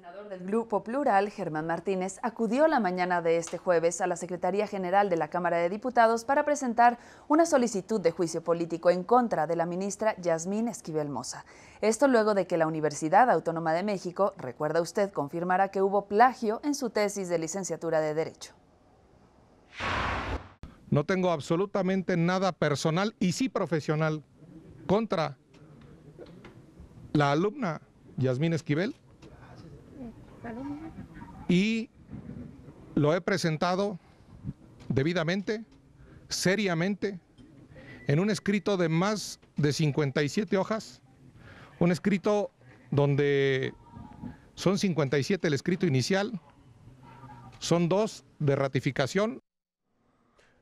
El senador del Grupo Plural, Germán Martínez, acudió la mañana de este jueves a la Secretaría General de la Cámara de Diputados para presentar una solicitud de juicio político en contra de la ministra Yasmín Esquivel Moza. Esto luego de que la Universidad Autónoma de México, recuerda usted, confirmara que hubo plagio en su tesis de licenciatura de Derecho. No tengo absolutamente nada personal y sí profesional contra la alumna Yasmín Esquivel y lo he presentado debidamente, seriamente, en un escrito de más de 57 hojas, un escrito donde son 57 el escrito inicial, son dos de ratificación.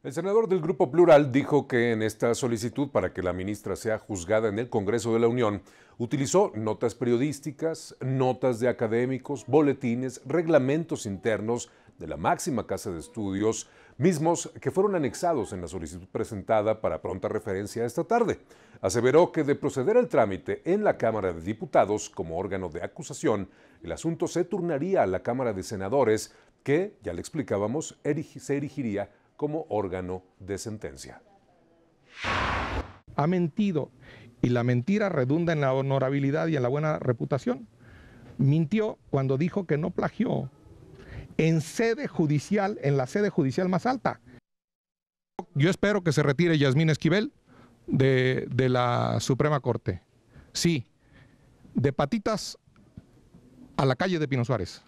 El senador del Grupo Plural dijo que en esta solicitud para que la ministra sea juzgada en el Congreso de la Unión, utilizó notas periodísticas, notas de académicos, boletines, reglamentos internos de la máxima casa de estudios, mismos que fueron anexados en la solicitud presentada para pronta referencia esta tarde. Aseveró que de proceder al trámite en la Cámara de Diputados como órgano de acusación, el asunto se turnaría a la Cámara de Senadores, que, ya le explicábamos, se erigiría como órgano de sentencia. Ha mentido y la mentira redunda en la honorabilidad y en la buena reputación. Mintió cuando dijo que no plagió en sede judicial, en la sede judicial más alta. Yo espero que se retire Yasmín Esquivel de, de la Suprema Corte. Sí, de patitas a la calle de Pino Suárez.